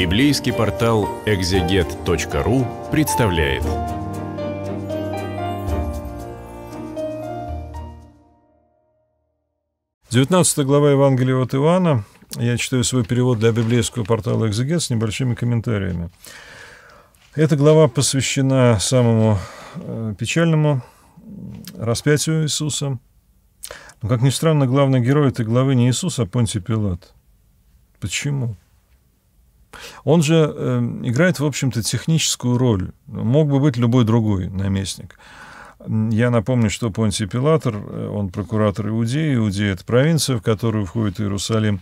Библейский портал экзегет.ру представляет. Девятнадцатая глава Евангелия от Иоанна. Я читаю свой перевод для библейского портала «Экзегет» с небольшими комментариями. Эта глава посвящена самому э, печальному распятию Иисуса. Но, как ни странно, главный герой этой главы не Иисус, а Понтий Пилат. Почему? Он же э, играет, в общем-то, техническую роль. Мог бы быть любой другой наместник. Я напомню, что Понтий Пилатор, э, он прокуратор Иудеи. Иудея — это провинция, в которую входит Иерусалим.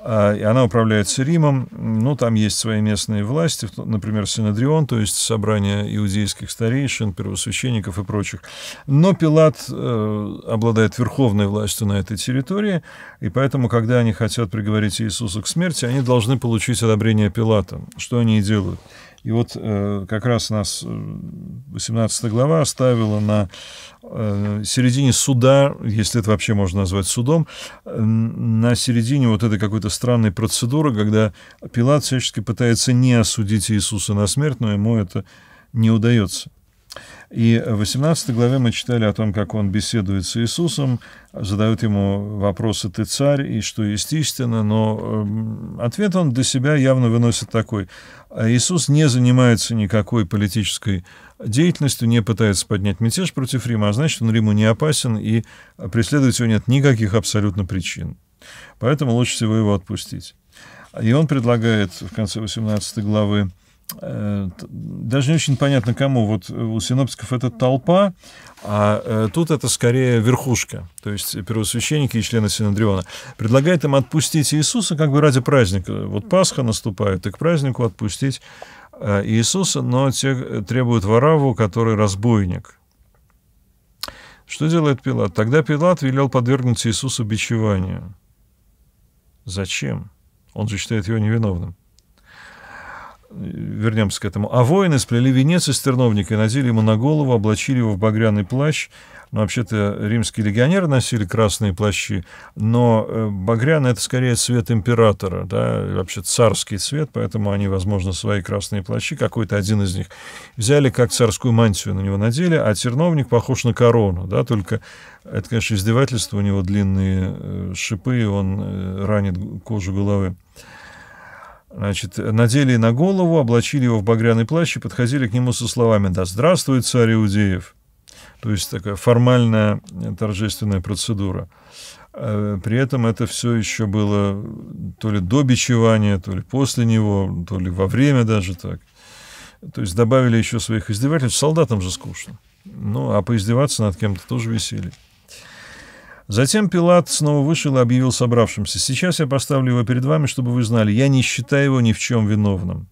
А, и она управляется Римом, но ну, там есть свои местные власти, например, Синодрион, то есть собрание иудейских старейшин, первосвященников и прочих. Но Пилат э, обладает верховной властью на этой территории, и поэтому, когда они хотят приговорить Иисуса к смерти, они должны получить одобрение Пилата, что они и делают. И вот э, как раз нас 18 э, глава оставила на э, середине суда, если это вообще можно назвать судом, э, на середине вот этой какой-то странной процедуры, когда Пилат всячески пытается не осудить Иисуса на смерть, но ему это не удается. И в 18 главе мы читали о том, как он беседует с Иисусом, задают ему вопросы «ты царь» и что есть истина, но эм, ответ он для себя явно выносит такой. Иисус не занимается никакой политической деятельностью, не пытается поднять мятеж против Рима, а значит, он Риму не опасен, и преследовать его нет никаких абсолютно причин. Поэтому лучше всего его отпустить. И он предлагает в конце 18 главы Э, даже не очень понятно кому. Вот у синоптиков это толпа, а э, тут это скорее верхушка, то есть первосвященники и члены Синодриона. Предлагает им отпустить Иисуса как бы ради праздника. Вот Пасха наступает, и к празднику отпустить э, Иисуса, но те требуют Вараву, который разбойник. Что делает Пилат? Тогда Пилат велел подвергнуть Иисусу бичеванию. Зачем? Он же считает его невиновным вернемся к этому. А воины сплели венец из терновника и надели ему на голову, облачили его в багряный плащ. Ну, вообще-то римские легионеры носили красные плащи, но э, багряный — это скорее цвет императора, да, вообще царский цвет, поэтому они, возможно, свои красные плащи, какой-то один из них, взяли как царскую мантию на него надели, а терновник похож на корону, да, только это, конечно, издевательство, у него длинные э, шипы, и он э, ранит кожу головы. Значит, надели на голову, облачили его в багряный плащ и подходили к нему со словами «Да здравствует царь Иудеев!» То есть такая формальная э, торжественная процедура. Э, при этом это все еще было то ли до бичевания, то ли после него, то ли во время даже так. То есть добавили еще своих издевательств. Солдатам же скучно. Ну, а поиздеваться над кем-то тоже веселье. Затем Пилат снова вышел и объявил собравшимся. «Сейчас я поставлю его перед вами, чтобы вы знали, я не считаю его ни в чем виновным».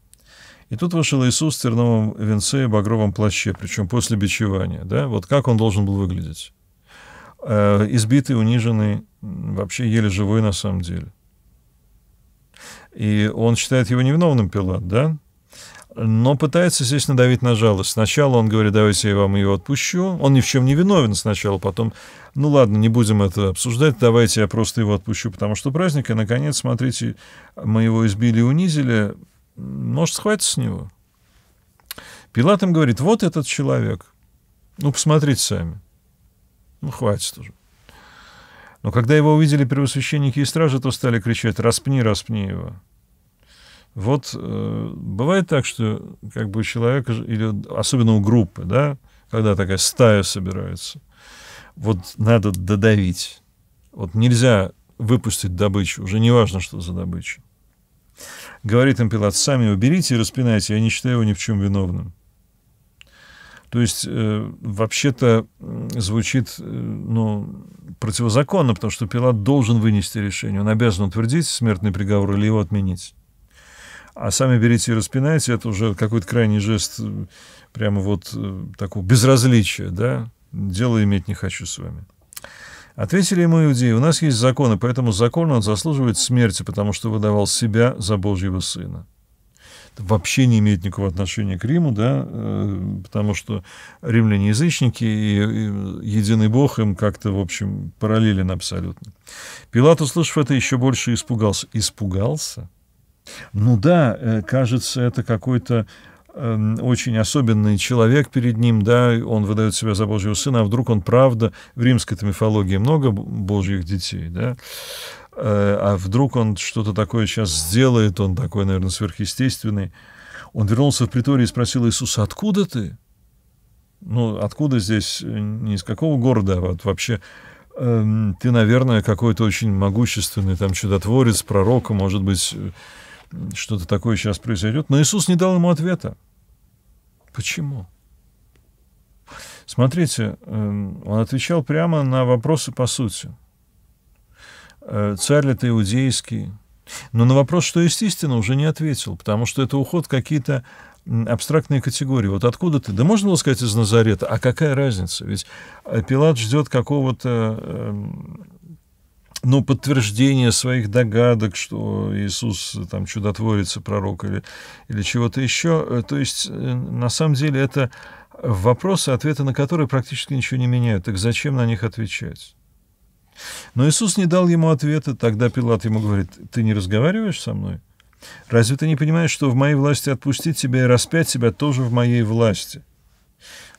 И тут вышел Иисус в терновом венце и багровом плаще, причем после бичевания. Да? Вот как он должен был выглядеть. Э, избитый, униженный, вообще еле живой на самом деле. И он считает его невиновным, Пилат, да? но пытается здесь надавить на жалость. Сначала он говорит, давайте я вам ее отпущу. Он ни в чем не виновен сначала, потом, ну ладно, не будем это обсуждать, давайте я просто его отпущу, потому что праздник, и, наконец, смотрите, мы его избили и унизили, может, схватится с него. Пилат им говорит, вот этот человек, ну, посмотрите сами. Ну, хватит уже. Но когда его увидели первосвященники и стражи, то стали кричать «Распни, распни его!» Вот э, бывает так, что как бы у человека, или особенно у группы, да, когда такая стая собирается, вот надо додавить. Вот нельзя выпустить добычу, уже не важно, что за добыча. Говорит им Пилат, сами уберите и распинайте, я не считаю его ни в чем виновным. То есть, э, вообще-то, звучит э, ну, противозаконно, потому что Пилат должен вынести решение, он обязан утвердить смертный приговор или его отменить. А сами берите и распинайте, это уже какой-то крайний жест э, прямо вот э, такого безразличия, да? Дело иметь не хочу с вами. Ответили ему иудеи, у нас есть законы, поэтому закон он заслуживает смерти, потому что выдавал себя за Божьего Сына. Это вообще не имеет никакого отношения к Риму, да, э, потому что римляне язычники, и единый Бог им как-то, в общем, параллелен абсолютно. Пилат, услышав это, еще больше испугался. Испугался? Ну да, э, кажется, это какой-то эм, очень особенный человек перед ним, да, он выдает себя за Божьего сына, а вдруг он правда, в римской-то мифологии много божьих детей, да, э, а вдруг он что-то такое сейчас сделает, он такой, наверное, сверхъестественный. Он вернулся в приторий и спросил Иисуса, откуда ты? Ну, откуда здесь, э, не из какого города, а вот вообще эм, ты, наверное, какой-то очень могущественный там чудотворец, пророк, а может быть, что-то такое сейчас произойдет. Но Иисус не дал ему ответа. Почему? Смотрите, эм, он отвечал прямо на вопросы по сути. Э, Царь ли ты иудейский? Но на вопрос, что есть истина, уже не ответил, потому что это уход какие-то абстрактные категории. Вот откуда ты? Да можно было сказать из Назарета, а какая разница? Ведь э, Пилат ждет какого-то эм, ну, подтверждение своих догадок, что Иисус там чудотворец и пророк или, или чего-то еще. Э, то есть, э, на самом деле, это вопросы, ответы на которые практически ничего не меняют. Так зачем на них отвечать? Но Иисус не дал ему ответа. Тогда Пилат ему говорит, ты не разговариваешь со мной? Разве ты не понимаешь, что в моей власти отпустить тебя и распять тебя тоже в моей власти? —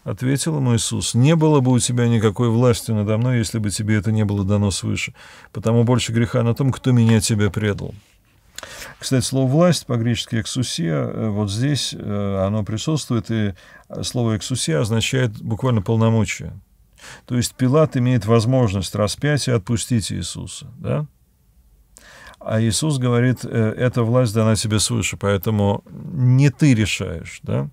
Ответил ему Иисус, «Не было бы у тебя никакой власти надо мной, если бы тебе это не было дано свыше, потому больше греха на том, кто меня тебя предал». Кстати, слово «власть» по-гречески «эксусия» э, вот здесь э, оно присутствует, и слово «эксусия» означает буквально «полномочия». То есть Пилат имеет возможность распять и отпустить Иисуса, да? А Иисус говорит, «Э, эта власть дана тебе свыше, поэтому не ты решаешь, да?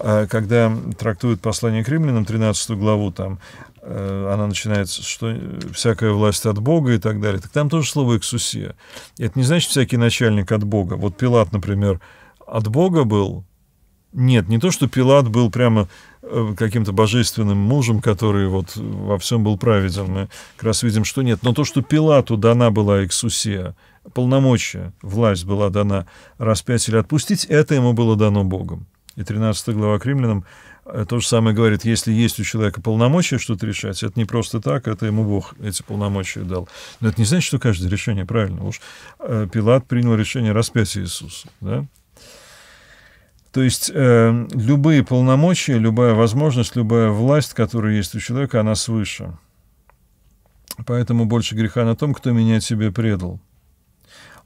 А когда трактуют послание к римлянам, 13 главу, там, э, она начинается, что э, всякая власть от Бога и так далее, так там тоже слово «эксусия». Это не значит «всякий начальник от Бога». Вот Пилат, например, от Бога был? Нет, не то, что Пилат был прямо э, каким-то божественным мужем, который вот во всем был праведен. Мы как раз видим, что нет. Но то, что Пилату дана была эксусия, полномочия, власть была дана распять или отпустить, это ему было дано Богом и 13 глава к римлянам, э, то же самое говорит, если есть у человека полномочия что-то решать, это не просто так, это ему Бог эти полномочия дал. Но это не значит, что каждое решение правильно. Уж э, Пилат принял решение распять Иисуса. Да? То есть э, любые полномочия, любая возможность, любая власть, которая есть у человека, она свыше. Поэтому больше греха на том, кто меня тебе предал.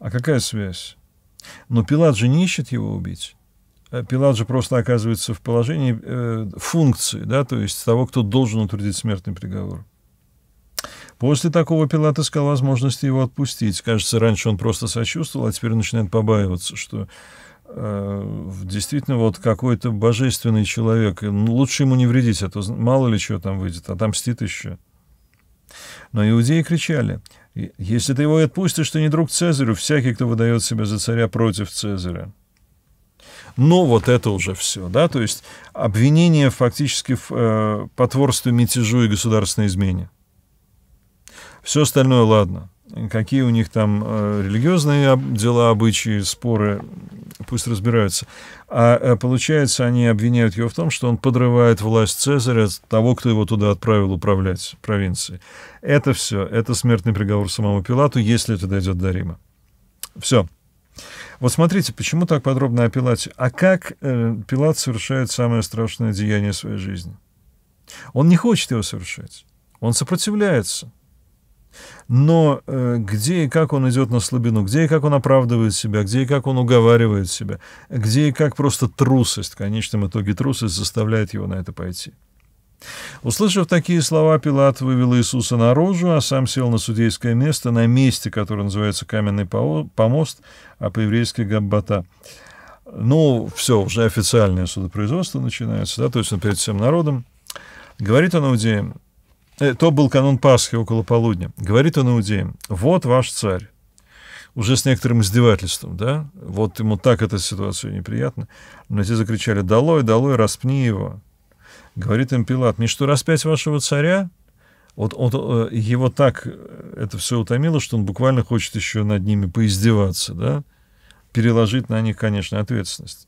А какая связь? Но Пилат же не ищет его убить. Э, пилат же просто оказывается в положении э, функции, да, то есть того, кто должен утвердить смертный приговор. После такого Пилат искал возможности его отпустить. Кажется, раньше он просто сочувствовал, а теперь начинает побаиваться, что э, действительно вот какой-то божественный человек, ну, лучше ему не вредить, а то мало ли что там выйдет, отомстит еще. Но иудеи кричали, «Если ты его отпустишь, ты не друг Цезарю, всякий, кто выдает себя за царя против Цезаря» но вот это уже все, да, то есть обвинение фактически в э, потворстве, мятежу и государственной измене. Все остальное ладно. Какие у них там э, религиозные дела, обычаи, споры, пусть разбираются. А, а получается, они обвиняют его в том, что он подрывает власть Цезаря того, кто его туда отправил управлять провинцией. Это все, это смертный приговор самому Пилату, если это дойдет до Рима. Все. Вот смотрите, почему так подробно о Пилате? А как э, Пилат совершает самое страшное деяние своей жизни? Он не хочет его совершать. Он сопротивляется. Но э, где и как он идет на слабину, где и как он оправдывает себя, где и как он уговаривает себя, где и как просто трусость, в конечном итоге трусость заставляет его на это пойти. Услышав такие слова, Пилат вывел Иисуса наружу, а сам сел на судейское место, на месте, которое называется Каменный помост, а по-еврейски Габбата. Ну, все, уже официальное судопроизводство начинается, да, то есть он перед всем народом. Говорит он иудеям, э, то был канун Пасхи около полудня, говорит он иудеям, вот ваш царь, уже с некоторым издевательством, да, вот ему так эта ситуация неприятна, но те закричали, долой, долой, распни его, Говорит им Пилат, мне что, распять вашего царя? Вот он, э, его так э, это все утомило, что он буквально хочет еще над ними поиздеваться, да? переложить на них, конечно, ответственность.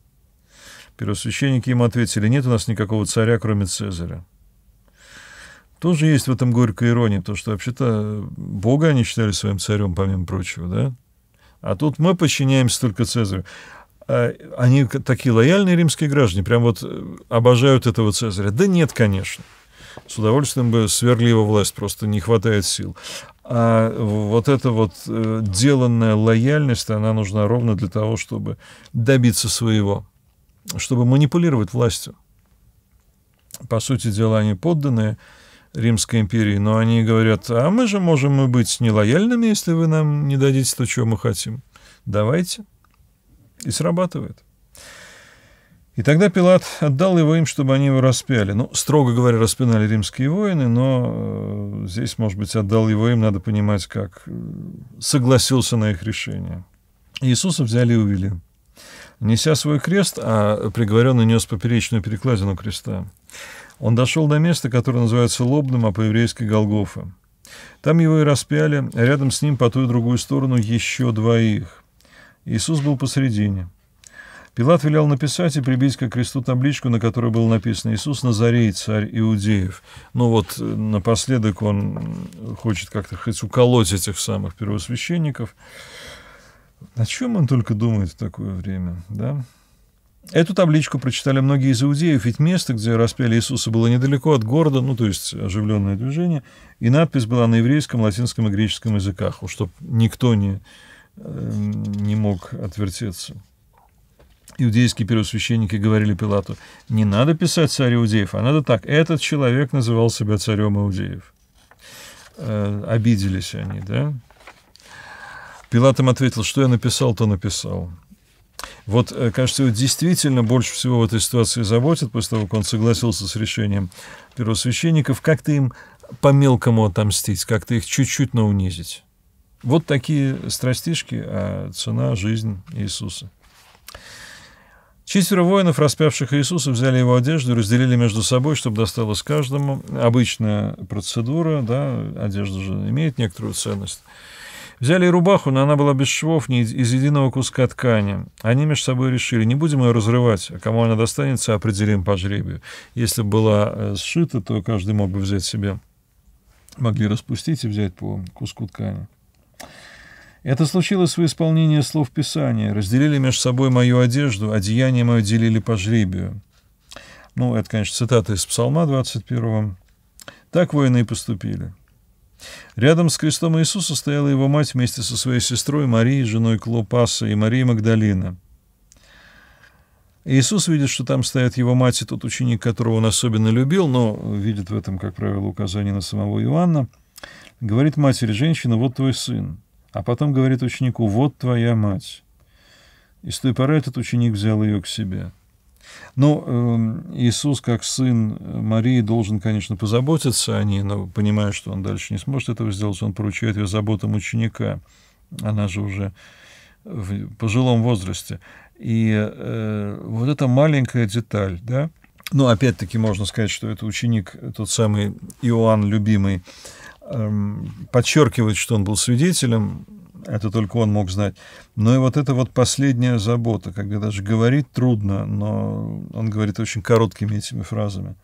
Первосвященники им ответили, нет у нас никакого царя, кроме Цезаря. Тоже есть в этом горькая ирония, то, что вообще-то э, Бога они считали своим царем, помимо прочего, да? А тут мы подчиняемся только Цезарю. А, они такие лояльные римские граждане, прям вот э, обожают этого Цезаря. Да нет, конечно. С удовольствием бы свергли его власть, просто не хватает сил. А вот эта вот э, деланная лояльность, она нужна ровно для того, чтобы добиться своего, чтобы манипулировать властью. По сути дела, они подданные Римской империи, но они говорят, а мы же можем быть нелояльными, если вы нам не дадите то, чего мы хотим. Давайте. И срабатывает. И тогда Пилат отдал его им, чтобы они его распяли. Ну, строго говоря, распинали римские воины, но э, здесь, может быть, отдал его им, надо понимать, как э, согласился на их решение. Иисуса взяли и увели. Неся свой крест, а приговоренный нес поперечную перекладину креста, он дошел до места, которое называется Лобным, а по-еврейски Голгофа. Там его и распяли, а рядом с ним по ту и другую сторону еще двоих. Иисус был посредине. Пилат велел написать и прибить к кресту табличку, на которой было написано «Иисус Назарей, царь Иудеев». Но ну вот э, напоследок он хочет как-то хоть уколоть этих самых первосвященников. О чем он только думает в такое время, да? Эту табличку прочитали многие из иудеев, ведь место, где распяли Иисуса, было недалеко от города, ну, то есть оживленное движение, и надпись была на еврейском, латинском и греческом языках, чтобы никто не, Э, не мог отвертеться. Иудейские первосвященники говорили Пилату, не надо писать царь иудеев, а надо так, этот человек называл себя царем иудеев. Э, обиделись они, да? Пилат им ответил, что я написал, то написал. Вот, э, кажется, его действительно больше всего в этой ситуации заботит, после того, как он согласился с решением первосвященников, как-то им по-мелкому отомстить, как-то их чуть-чуть, наунизить. Вот такие страстишки, а цена — жизнь Иисуса. Четверо воинов, распявших Иисуса, взяли его одежду и разделили между собой, чтобы досталось каждому. Обычная процедура, да, одежда же имеет некоторую ценность. Взяли и рубаху, но она была без швов, не из единого куска ткани. Они между собой решили, не будем ее разрывать, а кому она достанется, определим по жребию. Если была э, сшита, то каждый мог бы взять себе. Могли распустить и взять по куску ткани. Это случилось в исполнении слов Писания. «Разделили между собой мою одежду, одеяние мое делили по жребию». Ну, это, конечно, цитата из Псалма 21. «Так воины и поступили». Рядом с крестом Иисуса стояла его мать вместе со своей сестрой Марией, женой Клопаса и Марией Магдалина. Иисус видит, что там стоят его мать и тот ученик, которого он особенно любил, но видит в этом, как правило, указание на самого Иоанна. Говорит матери женщина, вот твой сын а потом говорит ученику «Вот твоя мать». И с той поры этот ученик взял ее к себе. Но ну, эм, Иисус, как сын Марии, должен, конечно, позаботиться о ней, но понимая, что он дальше не сможет этого сделать, он поручает ее заботам ученика. Она же уже в пожилом возрасте. И э, вот эта маленькая деталь, да, ну, опять-таки, можно сказать, что это ученик, тот самый Иоанн, любимый Эм, подчеркивать, что он был свидетелем, это только он мог знать. Но и вот эта вот последняя забота, когда даже говорить трудно, но он говорит очень короткими этими фразами.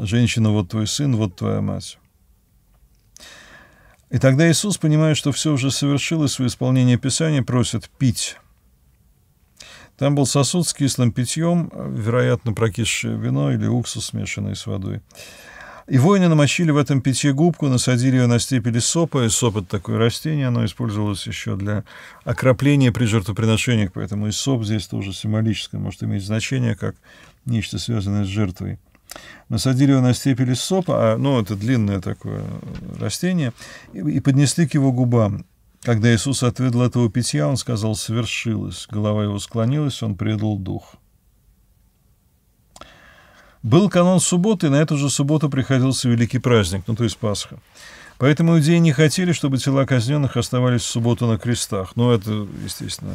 «Женщина, вот твой сын, вот твоя мать». И тогда Иисус, понимая, что все уже совершилось в исполнении Писания, просит пить. Там был сосуд с кислым питьем, вероятно, прокисшее вино или уксус, смешанный с водой. И воины намочили в этом питье губку, насадили ее на степели сопа, и соп — это такое растение, оно использовалось еще для окропления при жертвоприношениях, поэтому и соп здесь тоже символическое, может иметь значение как нечто связанное с жертвой. Насадили его на степели сопа, а, ну, это длинное такое растение, и, и поднесли к его губам. Когда Иисус отведал этого питья, он сказал «совершилось». Голова его склонилась, он предал дух. Был канон субботы, и на эту же субботу приходился великий праздник, ну то есть Пасха. Поэтому иудеи не хотели, чтобы тела казненных оставались в субботу на крестах. Ну, это, естественно,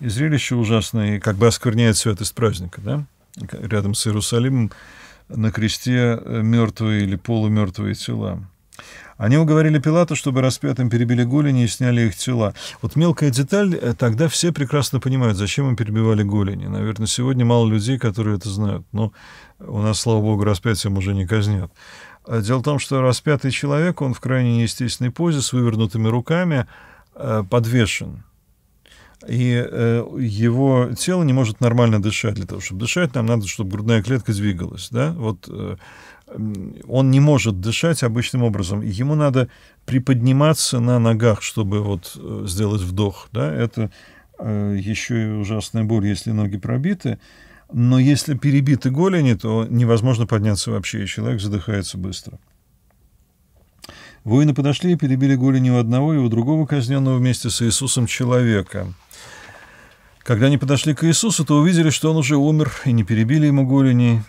и зрелище ужасное, и как бы оскверняет святость праздника, да? Рядом с Иерусалимом на кресте э, мертвые или полумертвые тела. Они уговорили Пилата, чтобы распятым перебили голени и сняли их тела. Вот мелкая деталь, э, тогда все прекрасно понимают, зачем им перебивали голени. Наверное, сегодня мало людей, которые это знают. Но у нас, слава богу, распятием уже не казнят. А дело в том, что распятый человек, он в крайне неестественной позе, с вывернутыми руками, э, подвешен. И э, его тело не может нормально дышать. Для того, чтобы дышать, нам надо, чтобы грудная клетка двигалась. Да? Вот э, он не может дышать обычным образом. Ему надо приподниматься на ногах, чтобы вот сделать вдох. Да? Это еще и ужасная боль, если ноги пробиты но если перебиты голени, то невозможно подняться вообще, и человек задыхается быстро. Воины подошли и перебили голени у одного и у другого казненного вместе с Иисусом человека. Когда они подошли к Иисусу, то увидели, что он уже умер, и не перебили ему голени.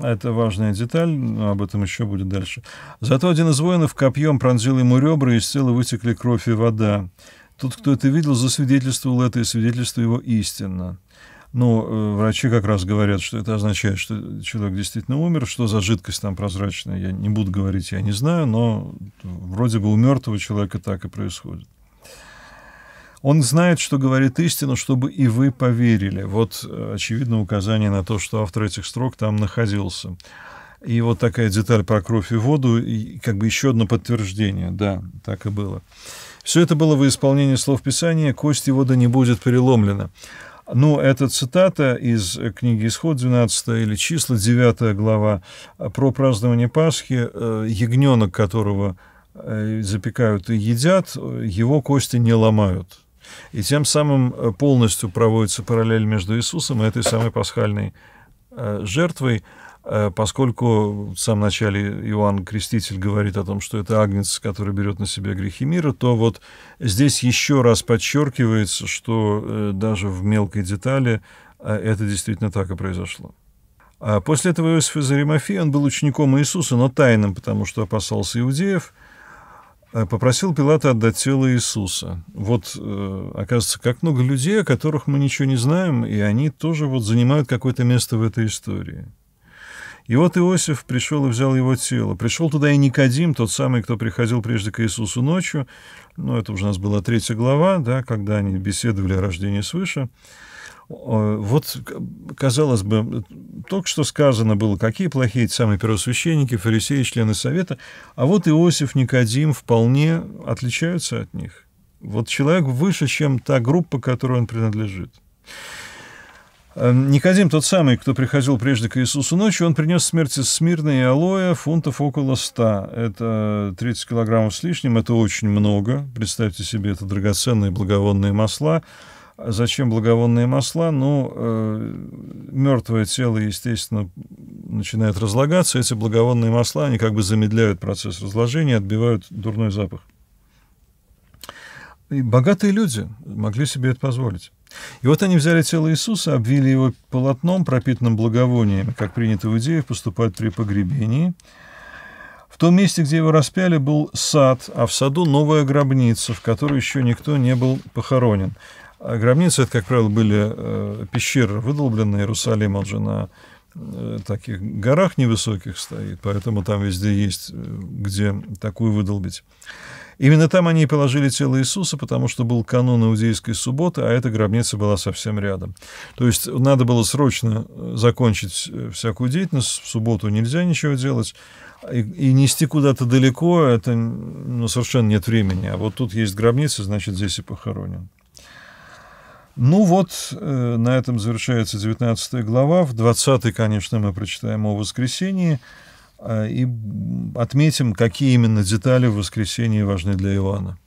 Это важная деталь, но об этом еще будет дальше. Зато один из воинов копьем пронзил ему ребра, и из тела вытекли кровь и вода. Тот, кто это видел, засвидетельствовал это, и свидетельство его истинно. Но ну, э, врачи как раз говорят, что это означает, что человек действительно умер, что за жидкость там прозрачная, я не буду говорить, я не знаю, но вроде бы у мертвого человека так и происходит. Он знает, что говорит истину, чтобы и вы поверили. Вот, э, очевидно, указание на то, что автор этих строк там находился. И вот такая деталь про кровь и воду, и как бы еще одно подтверждение. Да, так и было. Все это было в исполнении слов Писания «Кость его да не будет переломлена». Ну, эта цитата из э, книги «Исход», 12 или числа, 9 глава, э, про празднование Пасхи, э, ягненок которого запекают и едят, его кости не ломают. И тем самым полностью проводится параллель между Иисусом и этой самой пасхальной жертвой – Э, поскольку в самом начале Иоанн Креститель говорит о том, что это Агнец, который берет на себя грехи мира, то вот здесь еще раз подчеркивается, что э, даже в мелкой детали э, это действительно так и произошло. А после этого Иосиф из Аримафии, он был учеником Иисуса, но тайным, потому что опасался иудеев, попросил Пилата отдать тело Иисуса. Вот, оказывается, как много людей, о которых мы ничего не знаем, и они тоже вот занимают какое-то место в этой истории. И вот Иосиф пришел и взял его тело. Пришел туда и Никодим, тот самый, кто приходил прежде к Иисусу ночью. Ну, это уже у нас была третья глава, да, когда они беседовали о рождении свыше. Вот, казалось бы, только что сказано было, какие плохие эти самые первосвященники, фарисеи, члены совета, а вот Иосиф, Никодим вполне отличаются от них. Вот человек выше, чем та группа, которой он принадлежит. Эм, Никодим тот самый, кто приходил прежде к Иисусу ночью, он принес смерти смирной и алоэ фунтов около ста. Это 30 килограммов с лишним, это очень много. Представьте себе, это драгоценные благовонные масла. Зачем благовонные масла? Ну, э, мертвое тело, естественно, начинает разлагаться. Эти благовонные масла, они как бы замедляют процесс разложения, отбивают дурной запах богатые люди могли себе это позволить. И вот они взяли тело Иисуса, обвили его полотном, пропитанным благовониями, как принято в Идее поступать при погребении. В том месте, где его распяли, был сад, а в саду новая гробница, в которой еще никто не был похоронен. А гробницы, это, как правило, были э, пещеры, выдолбленные Иерусалим, он же на э, таких горах невысоких стоит, поэтому там везде есть, э, где такую выдолбить. Именно там они и положили тело Иисуса, потому что был канун Иудейской субботы, а эта гробница была совсем рядом. То есть надо было срочно э, закончить э, всякую деятельность, в субботу нельзя ничего делать, и, и нести куда-то далеко, это ну, совершенно нет времени. А вот тут есть гробница, значит, здесь и похоронен. Ну вот, э, на этом завершается 19 глава. В 20, конечно, мы прочитаем о воскресении. Э, и отметим, какие именно детали в воскресенье важны для Иоанна.